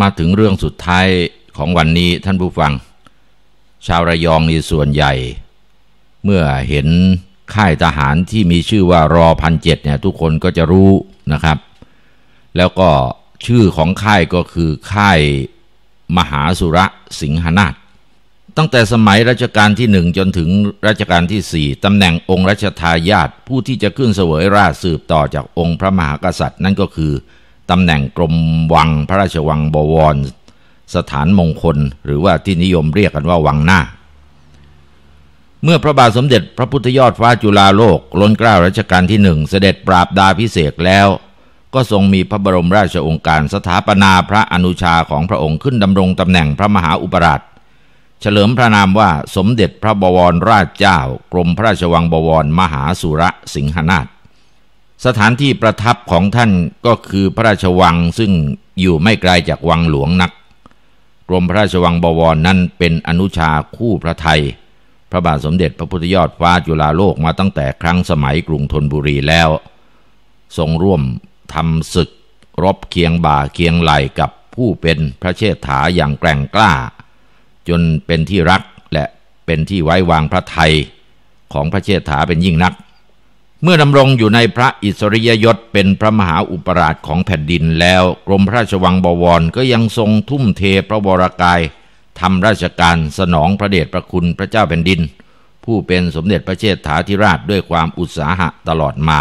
มาถึงเรื่องสุดท้ายของวันนี้ท่านผู้ฟัง ชาวระยองนี่ส่วนใหญ่ เมื่อเห็นค่ายทหารที่มีชื่อว่ารอพันเจ็ดเนี่ย ทุกคนก็จะรู้นะครับ แล้วก็ชื่อของค่ายก็คือค่ายมหาสุระสิงหนาฏตั้งแต่สมัยรัชกาลที่หนึ่งจนถึงรัชกาลที่สี่ตำแหน่งองค์รัชทายาท ผู้ที่จะขึ้นเสวยราชสืบต่อจากองค์พระมหากษัตริย์ นั่นก็คือตำแหน่งกรมวังพระราชวังบวรสถานมงคลหรือว่าที่นิยมเรียกกันว่าวังหน้า เมื่อพระบาทสมเด็จพระพุทธยอดฟ้าจุฬาโลกล้นเกล้ารัชกาลที่หนึ่งเสด็จปราบดาพิเศษแล้ว ก็ทรงมีพระบรมราชองค์การ สถาปนาพระอนุชาของพระองค์ขึ้นดำรงตำแหน่งพระมหาอุปราชเฉลิมพระนามว่าสมเด็จพระบวรราชเจ้ากรมพระราชวังบวรมหาสุระสิงหนาฏสถานที่ประทับของท่านก็คือพระราชวังซึ่งอยู่ไม่ไกลจากวังหลวงนัก กรมพระราชวังบวรนั้นเป็นอนุชาคู่พระไทย พระบาทสมเด็จพระพุทธยอดฟ้าจุฬาโลกมาตั้งแต่ครั้งสมัยกรุงธนบุรีแล้วทรงร่วมทำศึกรบเคียงบ่าเคียงไหลกับผู้เป็นพระเชษฐาอย่างแกร่งกล้า จนเป็นที่รักและเป็นที่ไว้วางพระไทยของพระเชษฐาเป็นยิ่งนักเมื่อดำรงอยู่ในพระอิสริยยศ เป็นพระมหาอุปราชของแผ่นดินแล้วกรมพระราชวังบวรก็ยังทรงทุ่มเทพระวรากายทำราชการสนองพระเดชพระคุณพระเจ้าแผ่นดิน ผู้เป็นสมเด็จพระเชษฐาธิราชด้วยความอุตสาหะตลอดมา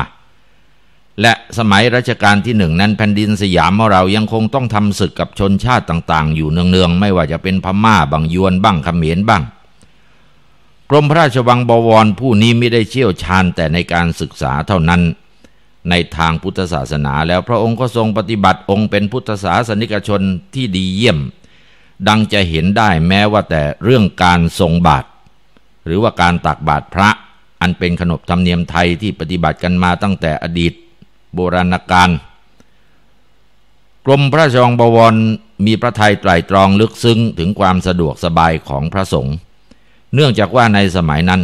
และสมัยรัชกาลที่หนึ่งนั้นแผ่นดินสยามของเรายังคงต้องทำศึกกับชนชาติต่าง ๆ อยู่เนืองๆไม่ว่าจะเป็นพม่าบางยวนบ้างเขมรบ้างกรมพระราชวังบวรผู้นี้ไม่ได้เชี่ยวชาญแต่ในการศึกษาเท่านั้น ในทางพุทธศาสนาแล้วพระองค์ก็ทรงปฏิบัติองค์เป็นพุทธศาสนิกชนที่ดีเยี่ยม ดังจะเห็นได้แม้ว่าแต่เรื่องการทรงบาตรหรือว่าการตักบาตรพระอันเป็นขนบธรรมเนียมไทยที่ปฏิบัติกันมาตั้งแต่อดีต โบราณกาลกรมพระชองบวรมีพระทัยไตรตรองลึกซึ้งถึงความสะดวกสบายของพระสงฆ์เนื่องจากว่าในสมัยนั้น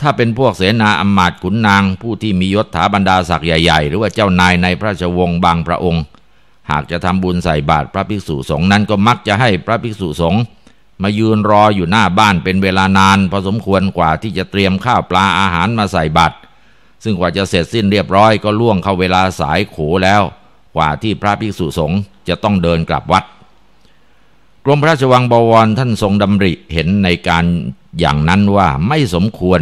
ถ้าเป็นพวกเสนาอำมาตย์ขุนนาง ผู้ที่มียศถาบรรดาศักดิ์ใหญ่ ๆ หรือว่าเจ้านายในพระราชวงศ์บางพระองค์ หากจะทำบุญใส่บาตรพระภิกษุสงฆ์นั้นก็มักจะให้พระภิกษุสงฆ์มายืนรออยู่หน้าบ้านเป็นเวลานานพอสมควรกว่าที่จะเตรียมข้าวปลาอาหารมาใส่บาตร ซึ่งกว่าจะเสร็จสิ้นเรียบร้อย ก็ล่วงเข้าเวลาสายโขแล้ว กว่าที่พระภิกษุสงฆ์จะต้องเดินกลับวัด กรมพระราชวังบวรท่านทรงดำริเห็นในการอย่างนั้นว่าไม่สมควร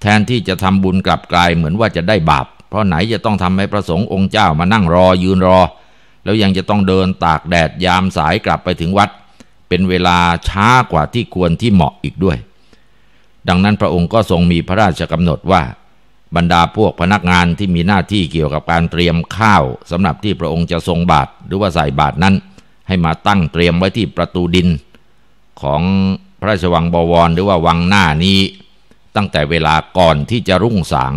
แทนที่จะทำบุญกลับกลายเหมือนว่าจะได้บาป เพราะไหนจะต้องทำให้พระสงฆ์องค์เจ้ามานั่งรอยืนรอ แล้วยังจะต้องเดินตากแดดยามสายกลับไปถึงวัด เป็นเวลาช้ากว่าที่ควรที่เหมาะอีกด้วย ดังนั้นพระองค์ก็ทรงมีพระราชกำหนดว่า บรรดาพวกพนักงานที่มีหน้าที่เกี่ยวกับการเตรียมข้าวสำหรับที่พระองค์จะทรงบาตรหรือว่าใส่บาตรนั้น ให้มาตั้งเตรียมไว้ที่ประตูดิน ของพระราชวังบวรหรือว่าวังหน้านี้ ตั้งแต่เวลาก่อนที่จะรุ่งสาง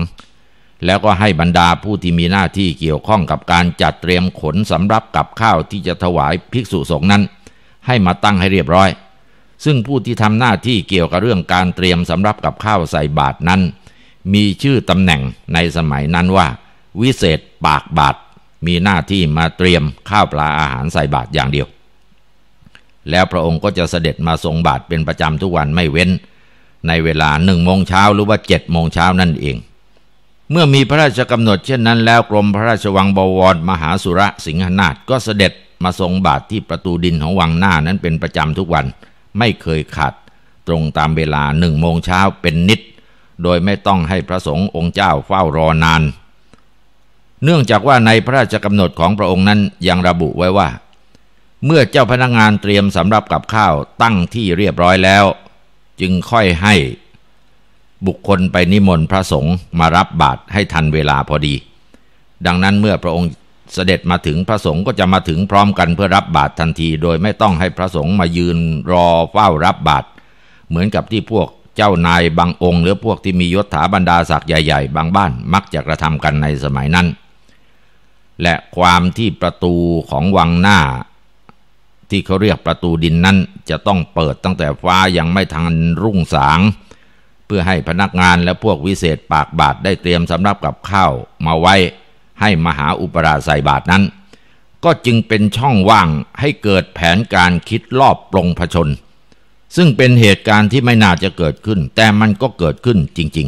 แล้วก็ให้บรรดาผู้ที่มีหน้าที่เกี่ยวข้องกับการจัดเตรียมขนสำรับกับข้าวที่จะถวายภิกษุสงฆ์นั้น ให้มาตั้งให้เรียบร้อย ซึ่งผู้ที่ทำหน้าที่เกี่ยวกับเรื่องการเตรียมสำรับกับข้าวใส่บาตรนั้น มีชื่อตำแหน่งในสมัยนั้นว่า วิเศษปากบาตรมีหน้าที่มาเตรียมข้าวปลาอาหารใส่บาตรอย่างเดียวแล้วพระองค์ก็จะเสด็จมาทรงบาทเป็นประจำทุกวันไม่เว้น ในเวลาหนึ่งโมงเช้าหรือว่าเจ็ดโมงเช้านั่นเอง เมื่อมีพระราชกำหนดเช่นนั้นแล้วกรมพระราชวังบวรมหาสุระสิงหนาถก็เสด็จมาทรงบาทที่ประตูดินของวังหน้านั้นเป็นประจำทุกวันไม่เคยขาด ตรงตามเวลาหนึ่งโมงเช้าเป็นนิด โดยไม่ต้องให้พระสงฆ์องค์เจ้าเฝ้ารอนาน เนื่องจากว่าในพระราชกำหนดของพระองค์นั้นยังระบุไว้ว่าเมื่อเจ้าพนักงงานเตรียมสำหรับกับข้าวตั้งที่เรียบร้อยแล้ว จึงค่อยให้บุคคลไปนิมนต์พระสงฆ์มารับบาตรให้ทันเวลาพอดี ดังนั้นเมื่อพระองค์เสด็จมาถึงพระสงฆ์ก็จะมาถึงพร้อมกันเพื่อรับบาตร ทันที โดยไม่ต้องให้พระสงฆ์มายืนรอเฝ้ารับบาตร เหมือนกับที่พวกเจ้านายบางองค์ หรือพวกที่มียศถาบรรดาศักดิ์ใหญ่ ๆบางบ้านมักจะกระทำกันในสมัยนั้น และความที่ประตูของวังหน้าที่เขาเรียกประตูดินนั้นจะต้องเปิดตั้งแต่ฟ้า ยังไม่ทันรุ่งสาง เพื่อให้พนักงานและพวกวิเศษปากบาทได้เตรียมสำรับกับข้าวมาไว้ ให้มหาอุปราชใส่บาทนั้น ก็จึงเป็นช่องว่างให้เกิดแผนการคิดลอบปรงผชน ซึ่งเป็นเหตุการณ์ที่ไม่น่าจะเกิดขึ้น แต่มันก็เกิดขึ้นจริง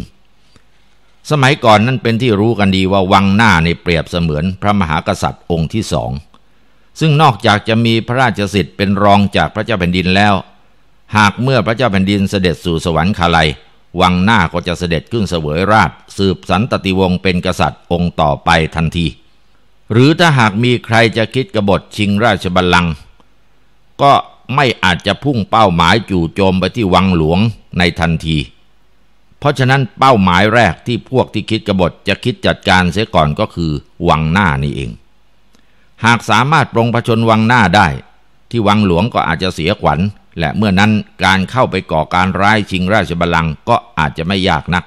ๆ สมัยก่อนนั้นเป็นที่รู้กันดีว่าวังหน้าในเปรียบเสมือนพระมหากษัตริย์องค์ที่สองซึ่งนอกจากจะมีพระราชสิทธิ์เป็นรองจากพระเจ้าแผ่นดินแล้ว หากเมื่อพระเจ้าแผ่นดินเสด็จสู่สวรรคาลัยวังหน้าก็จะเสด็จขึ้นเสวยราช สืบสันตติวงศ์เป็นกษัตริย์องค์ต่อไปทันที หรือถ้าหากมีใครจะคิดกบฏชิงราชบัลลังก์ ก็ไม่อาจจะพุ่งเป้าหมายจู่โจมไปที่วังหลวงในทันที เพราะฉะนั้นเป้าหมายแรกที่พวกที่คิดกบฏจะคิดจัดการเสียก่อนก็คือวังหน้านี่เองหากสามารถปรงพระชนวังหน้าได้ ที่วังหลวงก็อาจจะเสียขวัญ และเมื่อนั้นการเข้าไปก่อการร้ายชิงราชบัลลังก์ก็อาจจะไม่ยากนัก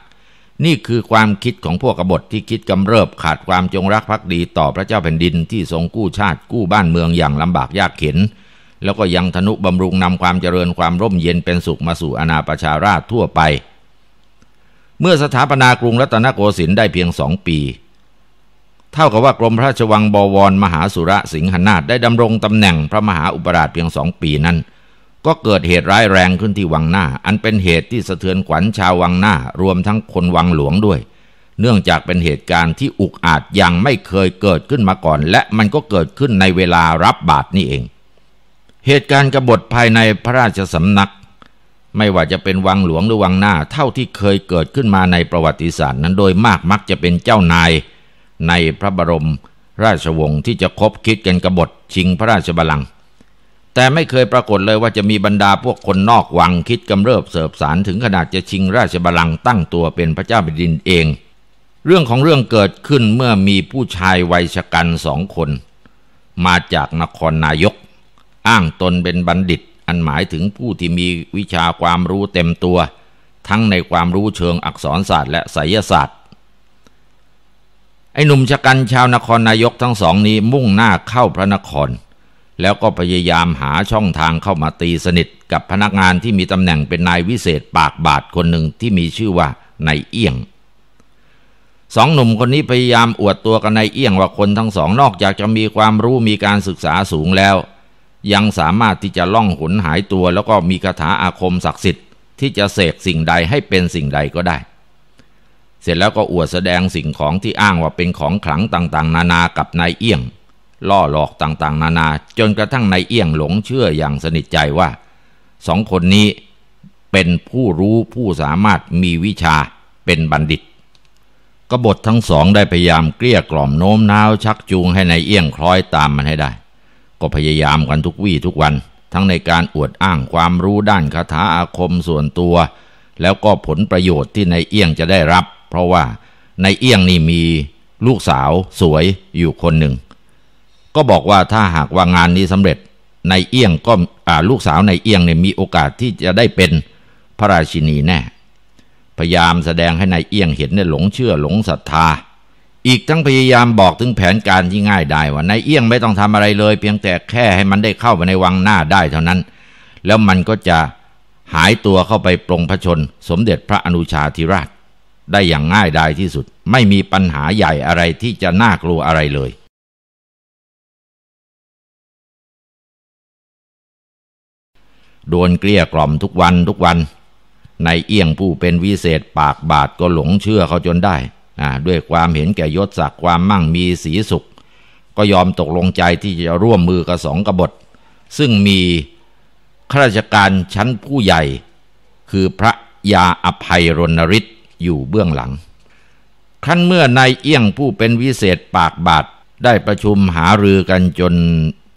นี่คือความคิดของพวกกบฏที่คิดกำเริบขาดความจงรักภักดีต่อพระเจ้าแผ่นดิน ที่ทรงกู้ชาติกู้บ้านเมืองอย่างลำบากยากเข็นแล้วก็ยังทนุบำรุงนำความเจริญความร่มเย็นเป็นสุขมาสู่อาณาประชาราชทั่วไป เมื่อสถาปนากรุงรัตนโกสินทร์ได้เพียงสองปีเท่ากับว่ากรมพระราชวังบวรมหาสุระสิงหนาถได้ดำรงตำแหน่งพระมหาอุปราชเพียงสองปีนั้น ก็เกิดเหตุร้ายแรงขึ้นที่วังหน้า อันเป็นเหตุที่สะเทือนขวัญชาววังหน้า รวมทั้งคนวังหลวงด้วย เนื่องจากเป็นเหตุการณ์ที่อุกอาจยังไม่เคยเกิดขึ้นมาก่อน และมันก็เกิดขึ้นในเวลารับบาตรนี่เอง เหตุการณ์กบฏภายในพระราชสำนัก ไม่ว่าจะเป็นวังหลวงหรือวังหน้าเท่าที่เคยเกิดขึ้นมาในประวัติศาสตร์นั้นโดยมากมักจะเป็นเจ้านายในพระบรมราชวงศ์ที่จะคบคิดกันกบฏชิงพระราชบัลลังก์แต่ไม่เคยปรากฏเลยว่าจะมีบรรดาพวกคนนอกวังคิดกำเริบเสบสารถึงขนาดจะชิงราชบัลลังก์ตั้งตัวเป็นพระเจ้าแผ่นดินเอง เรื่องของเรื่องเกิดขึ้นเมื่อมีผู้ชายวัยชกันสองคน มาจากนครนายก อ้างตนเป็นบัณฑิตอันหมายถึงผู้ที่มีวิชาความรู้เต็มตัว ทั้งในความรู้เชิงอักษรศาสตร์และไสยศาสตร์ไอ้หนุ่มชะกันชาวนครนายกทั้งสองนี้มุ่งหน้าเข้าพระนคร แล้วก็พยายามหาช่องทางเข้ามาตีสนิทกับพนักงานที่มีตำแหน่งเป็นนายวิเศษปากบาทคนหนึ่งที่มีชื่อว่านายเอี้ยงสองหนุ่มคนนี้พยายามอวดตัวกับนายเอี้ยงว่าคนทั้งสองนอกจากจะมีความรู้มีการศึกษาสูงแล้ว ยังสามารถที่จะล่องหนหายตัว แล้วก็มีคาถาอาคมศักดิ์สิทธิ์ ที่จะเสกสิ่งใดให้เป็นสิ่งใดก็ได้เสร็จแล้วก็อวดแสดงสิ่งของที่อ้างว่าเป็นของขลังต่างๆ นานากับนายเอี้ยง ล่อหลอกต่างๆ นานา จนกระทั่งนายเอี้ยงหลงเชื่ออย่างสนิทใจว่า สองคนนี้เป็นผู้รู้ผู้สามารถมีวิชาเป็นบัณฑิตกบฏทั้งสองได้พยายามเกลี้ยกล่อมโน้มน้าวชักจูงให้ในายเอี้ยงคล้อยตามมันให้ได้ ก็พยายามกันทุกวี่ทุกวัน ทั้งในการอวดอ้างความรู้ด้านคาถาอาคมส่วนตัว แล้วก็ผลประโยชน์ที่ในายเอี้ยงจะได้รับเพราะว่าในเอี้ยงนี่มีลูกสาวสวยอยู่คนหนึ่ง ก็บอกว่าถ้าหากว่างานนี้สำเร็จในเอี้ยงก็ลูกสาวในเอี้ยงเนี่ยมีโอกาสที่จะได้เป็นพระราชินีแน่ พยายามแสดงให้ในายเอี้ยงเห็นเนี่ยหลงเชื่อหลงศรัทธา อีกทั้งพยายามบอกถึงแผนการที่ง่ายได้ว่านายเอี้ยงไม่ต้องทำอะไรเลย เพียงแต่แค่ให้มันได้เข้าไปในวังหน้าได้เท่านั้น แล้วมันก็จะหายตัวเข้าไปปรงพระชน สมเด็จพระอนุชาธิราชได้อย่างง่ายดายที่สุดไม่มีปัญหาใหญ่อะไรที่จะน่ากลัวอะไรเลย โดนเกลี้ยกล่อมทุกวันทุกวันในเอี่ยงผู้เป็นวิเศษปากบาดก็หลงเชื่อเขาจนได้ ด้วยความเห็นแก่ยศศักดิ์ความมั่งมีสีสุข ก็ยอมตกลงใจที่จะร่วมมือกับสองกบฏ ซึ่งมีข้าราชการชั้นผู้ใหญ่คือพระยาอภัยรณฤทธิ์อยู่เบื้องหลัง ขั้นเมื่อนายเอี้ยงผู้เป็นวิเศษปากบาดได้ประชุมหารือกันจน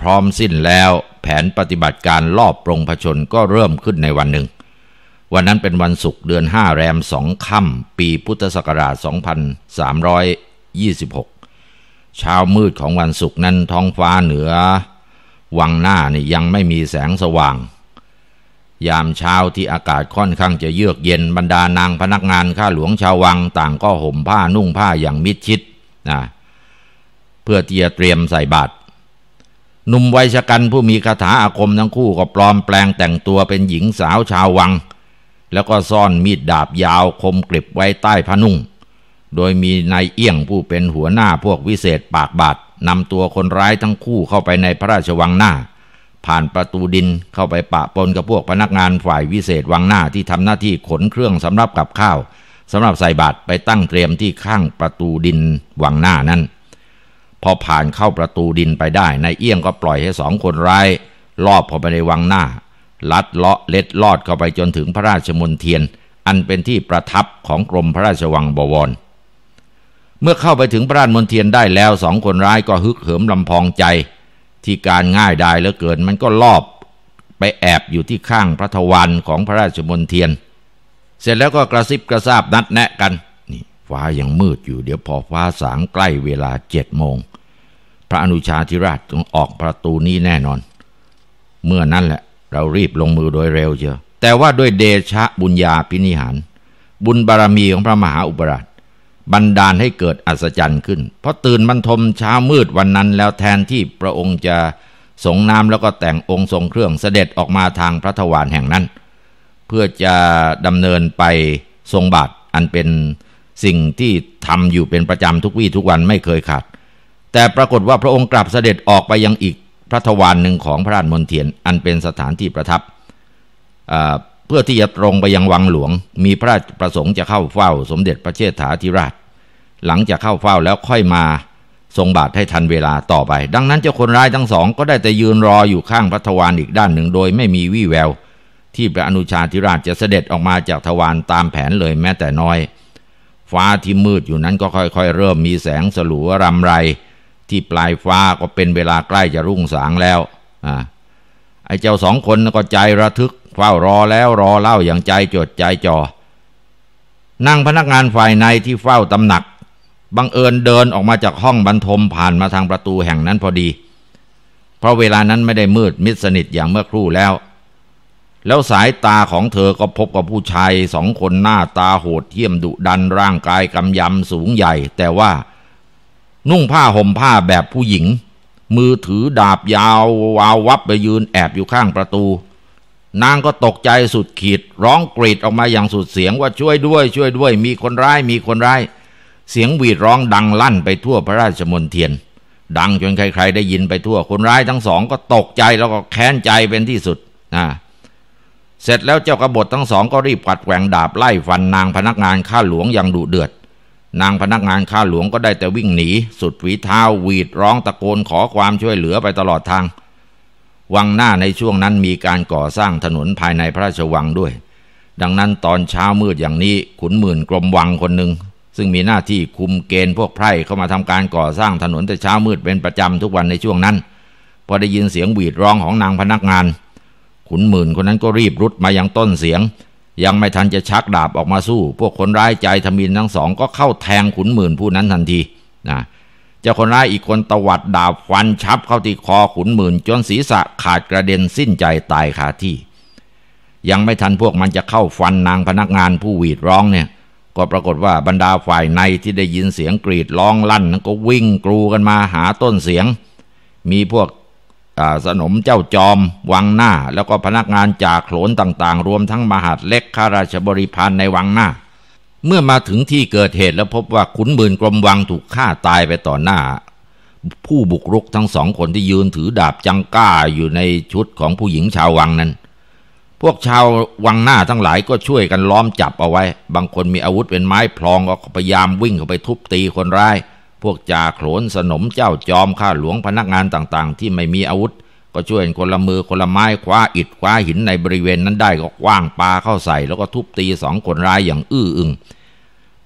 พร้อมสิ้นแล้ว แผนปฏิบัติการลอบปรงผชนก็เริ่มขึ้นในวันหนึ่ง วันนั้นเป็นวันศุกร์เดือนห้าแรมสองค่ำปีพุทธศักราช 2326เช้ามืดของวันศุกร์นั้นท้องฟ้าเหนือวังหน้านี่ยังไม่มีแสงสว่างยามเช้าที่อากาศค่อนข้างจะเยือกเย็นบรรดานางพนักงานข้าหลวงชาววังต่างก็ห่มผ้านุ่งผ้าอย่างมิดชิดนะเพื่อที่จะเตรียมใส่บาตรหนุ่มวัยชกันผู้มีคาถาอาคมทั้งคู่ก็ปลอมแปลงแต่งตัวเป็นหญิงสาวชาววัง แล้วก็ซ่อนมีดดาบยาวคมกริบไว้ใต้ผ้านุ่ง โดยมีนายเอี้ยงผู้เป็นหัวหน้าพวกวิเศษปากบาดนำตัวคนร้ายทั้งคู่เข้าไปในพระราชวังหน้าผ่านประตูดินเข้าไปปะปนกับพวกพนักงานฝ่ายวิเศษวังหน้าที่ทำหน้าที่ขนเครื่องสำหรับกับข้าวสำหรับใส่บาตรไปตั้งเตรียมที่ข้างประตูดินวังหน้านั้น พอผ่านเข้าประตูดินไปได้นายเอี้ยงก็ปล่อยให้สองคนร้าย ลอบเข้าไปในวังหน้า ลัด เลาะเล็ดลอดเข้าไปจนถึงพระราชมณเทียน อันเป็นที่ประทับของกรมพระราชวังบวรเมื่อเข้าไปถึงพระราชมณเทียนได้แล้วสองคนร้ายก็ฮึกเหิมลำพองใจที่การง่ายดายเหลือเกินมันก็ลอบไปแอบอยู่ที่ข้างพระทวารของพระราชมนเทียน เสร็จแล้วก็กระซิบกระซาบนัดแนะกันนี่ฟ้ายังมืดอยู่เดี๋ยวพอฟ้าสางใกล้เวลาเจ็ดโมงพระอนุชาธิราชต้องออกประตูนี้แน่นอน เมื่อนั้นแหละเรารีบลงมือโดยเร็วเชียวแต่ว่าด้วยเดชะบุญญาพินิหารบุญบารมีของพระมหาอุปราชบันดาลให้เกิดอัศจรรย์ขึ้นเพราะตื่นบรรทมเช้ามืดวันนั้นแล้วแทนที่พระองค์จะสงน้ำแล้วก็แต่งองค์ทรงเครื่องเสด็จออกมาทางพระทวารแห่งนั้น เพื่อจะดำเนินไปทรงบาทอันเป็นสิ่งที่ทำอยู่เป็นประจำทุกวี่ทุกวันไม่เคยขาดแต่ปรากฏว่าพระองค์กลับเสด็จออกไปยังอีกพระทวารหนึ่งของพระราชมณเทียนอันเป็นสถานที่ประทับเพื่อที่จะตรงไปยังวังหลวง มีพระราชประสงค์จะเข้าเฝ้า สมเด็จพระเชษฐาธิราช หลังจากเข้าเฝ้าแล้วค่อยมาทรงบาทให้ทันเวลาต่อไป ดังนั้นเจ้าคนร้ายทั้งสองก็ได้แต่ยืนรออยู่ข้างพระทวารอีกด้านหนึ่งโดยไม่มีวี่แวว ที่พระอนุชาธิราชจะเสด็จออกมาจากทวารตามแผนเลยแม้แต่น้อย ฟ้าที่มืดอยู่นั้นก็ค่อยๆเริ่มมีแสงสลัวรำไร ที่ปลายฟ้าก็เป็นเวลาใกล้จะรุ่งสางแล้วอ่าไอ้เจ้าสองคนก็ใจระทึกเฝ้ารอแล้วรอเล่าอย่างใจจดใจจ่อนั่งพนักงานฝ่ายในที่เฝ้าตำหนัก บังเอิญเดินออกมาจากห้องบรรทมผ่านมาทางประตูแห่งนั้นพอดี เพราะเวลานั้นไม่ได้มืดมิดสนิทอย่างเมื่อครู่แล้ว แล้วสายตาของเธอก็พบกับผู้ชายสองคนหน้าตาโหดเที่ยมดุดันร่างกายกำยำสูงใหญ่ แต่ว่า นุ่งผ้าห่มผ้าแบบผู้หญิง มือถือดาบยาววาววับไปยืนแอบอยู่ข้างประตูนางก็ตกใจสุดขีดร้องกรีดออกมาอย่างสุดเสียงว่าช่วยด้วยช่วยด้วยมีคนร้ายมีคนร้าย เสียงหวีดร้องดังลั่นไปทั่วพระราชมณเทียน ดังจนใครๆได้ยินไปทั่วคนร้ายทั้งสองก็ตกใจแล้วก็แค้นใจเป็นที่สุดนะเสร็จแล้วเจ้ากบฏทั้งสองก็รีบกัดแกว่งดาบไล่ฟันนางพนักงานข้าหลวงอย่างดุเดือด นางพนักงานข้าหลวงก็ได้แต่วิ่งหนีสุดฝีเท้าหวีดร้องตะโกนขอความช่วยเหลือไปตลอดทางวังหน้าในช่วงนั้นมีการก่อสร้างถนนภายในพระราชวังด้วย ดังนั้นตอนเช้ามืดอย่างนี้ขุนหมื่นกรมวังคนหนึ่ง ซึ่งมีหน้าที่ คุมเกณฑ์พวกไพร่เข้ามาทำการก่อสร้างถนนแต่เช้ามืดเป็นประจำทุกวันในช่วงนั้น พอได้ยินเสียงหวีดร้องของนางพนักงาน ขุนหมื่นคนนั้นก็รีบรุดมายังต้นเสียง ยังไม่ทันจะชักดาบออกมาสู้ พวกคนร้ายใจ ทมินทั้งสองก็เข้าแทงขุนหมื่นผู้นั้นทันทีนะเจ้าคนร้ายอีกคนตวัดดาบ ฟันชับเข้าที่คอขุนหมื่นจนศีรษะขาดกระเด็นสิ้นใจตายคาที่ ยังไม่ทันพวกมันจะเข้าฟันนางพนักงานผู้หวีดร้องเนี่ย ก็ปรากฏว่าบรรดาฝ่ายในที่ได้ยินเสียงกรีดร้องลั่น ก็วิ่งกรูกันมาหาต้นเสียง มีพวกสนมเจ้าจอมวังหน้า แล้วก็พนักงานจากโขนต่าง ๆ รวมทั้งมหาดเล็กข้าราชบริพารในวังหน้าเมื่อมาถึงที่เกิดเหตุแล้วพบว่าขุนหมื่นกรมวังถูกฆ่าตายไปต่อหน้า ผู้บุกรุกทั้งสองคนที่ยืนถือดาบจังก้าอยู่ในชุดของผู้หญิงชาววังนั้น พวกชาววังหน้าทั้งหลายก็ช่วยกันล้อมจับเอาไว้ บางคนมีอาวุธเป็นไม้พลองก็พยายามวิ่งเข้าไปทุบตีคนร้าย พวกจ่าโขนสนมเจ้าจอมข้าหลวงพนักงานต่างๆ ที่ไม่มีอาวุธก็ช่วยคนละมือคนละไม้ คว้าอิด คว้าหินในบริเวณนั้นได้ก็คว้างปาเข้าใส่ แล้วก็ทุบตีสองคนร้ายอย่างอื้ออึง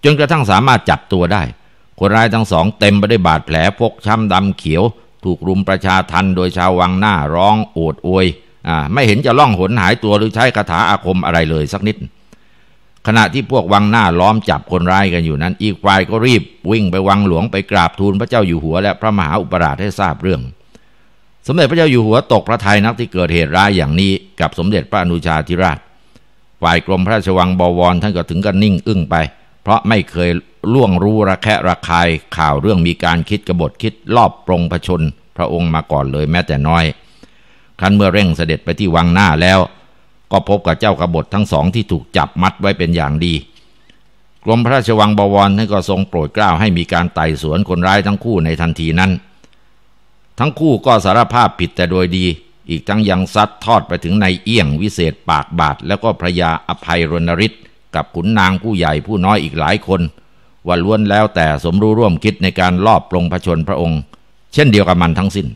จนกระทั่งสามารถจับตัวได้ คนร้ายทั้งสองเต็มไปด้วยบาดแผลพกช้ำดำเขียว ถูกรุมประชาทันโดยชาววังหน้าร้องโอดโอยอ่าไม่เห็นจะล่องหนหายตัวหรือใช้คาถาอาคมอะไรเลยสักนิด ขณะที่พวกวังหน้าล้อมจับคนร้ายกันอยู่นั้น อีกฝ่ายก็รีบวิ่งไปวังหลวงไปกราบทูลพระเจ้าอยู่หัว และพระมหาอุปราชให้ทราบเรื่องสมเด็จพระเจ้าอยู่หัวตกพระทัยนักที่เกิดเหตุร้ายอย่างนี้กับสมเด็จพระอนุชาธิราชฝ่ายกรมพระราชวังบวรท่านก็ถึงกับนิ่งอึ้งไป เพราะไม่เคยล่วงรู้ระแคะระคายข่าวเรื่องมีการคิดกบฏคิดลอบปรงพชนพระองค์มาก่อนเลยแม้แต่น้อยครั้นเมื่อเร่งเสด็จไปที่วังหน้าแล้ว ก็พบกับเจ้ากบฏทั้งสองที่ถูกจับมัดไว้เป็นอย่างดี กรมพระราชวังบวรท่านก็ทรงโปรดเกล้าให้มีการไต่สวนคนร้ายทั้งคู่ในทันทีนั้นทั้งคู่ก็สารภาพผิดแต่โดยดี อีกทั้งยังซัดทอดไปถึงนายเอี้ยงวิเศษปากบาท แล้วก็พระยาอภัยรณฤทธิ์กับขุนนางผู้ใหญ่ผู้น้อยอีกหลายคน ว่าล้วนแล้วแต่สมรู้ร่วมคิดในการลอบปลงพระชนพระองค์ เช่นเดียวกับมันทั้งสิ้น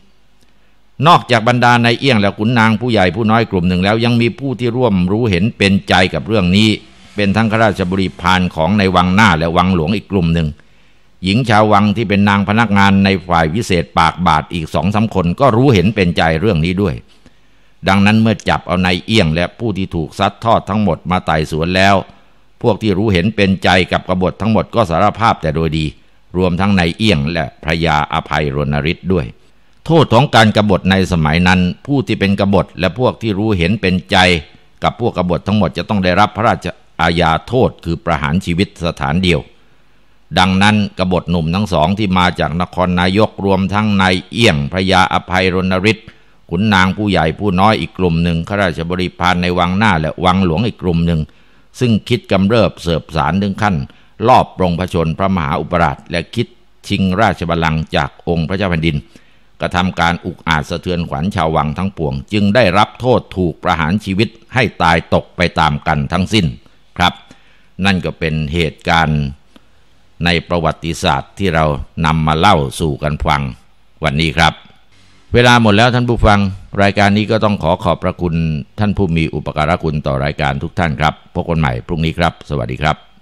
นอกจากบรรดาในเอี้ยงและขุนนางผู้ใหญ่ผู้น้อยกลุ่มหนึ่งแล้วยังมีผู้ที่ร่วมรู้เห็นเป็นใจกับเรื่องนี้ เป็นทั้งข้าราชบริพารของในวังหน้าและวังหลวงอีกกลุ่มหนึ่งหญิงชาววังที่เป็นนางพนักงานในฝ่ายวิเศษปากบาทอีกสองสาคน ก็รู้เห็นเป็นใจเรื่องนี้ด้วย ดังนั้นเมื่อจับเอานายเอี้ยง และผู้ที่ถูกซัดทอดทั้งหมดมาไต่สวนแล้ว พวกที่รู้เห็นเป็นใจกับกบฏทั้งหมดก็สารภาพแต่โดยดี รวมทั้งนายเอี้ยง และพระยาอภัยรณริศด้วย โทษของการกรบฏในสมัยนั้น ผู้ที่เป็นกบฏและพวกที่รู้เห็นเป็นใจ กับพวกกบฏทั้งหมดจะต้องได้รับพระราชอาญาโทษคือประหารชีวิตสถานเดียวดังนั้นกบฏหนุ่มทั้งสองที่มาจากนครนายกรวมทั้งนายเอี่ยงพระยาอภัยรณฤทธิ์ขุนนางผู้ใหญ่ผู้น้อยอีกกลุ่มหนึ่งข้าราชบริพารในวังหน้าและวังหลวงอีกกลุ่มหนึ่งซึ่งคิดกำเริบเสบสารถึงขั้นลอบปรงพระชนพระมหาอุปราช และคิดชิงราชบัลลังก์จากองค์พระเจ้าแผ่นดินกระทำการอุกอาจสะเทือนขวัญชาววังทั้งปวง จึงได้รับโทษถูกประหารชีวิตให้ตายตกไปตามกันทั้งสิ้นครับ นั่นก็เป็นเหตุการณ์ในประวัติศาสตร์ที่เรานำมาเล่าสู่กันฟัง วันนี้ครับ เวลาหมดแล้วท่านผู้ฟัง รายการนี้ก็ต้องขอขอบพระคุณ ท่านผู้มีอุปการะคุณต่อรายการทุกท่านครับพบกันใหม่พรุ่งนี้ครับ สวัสดีครับ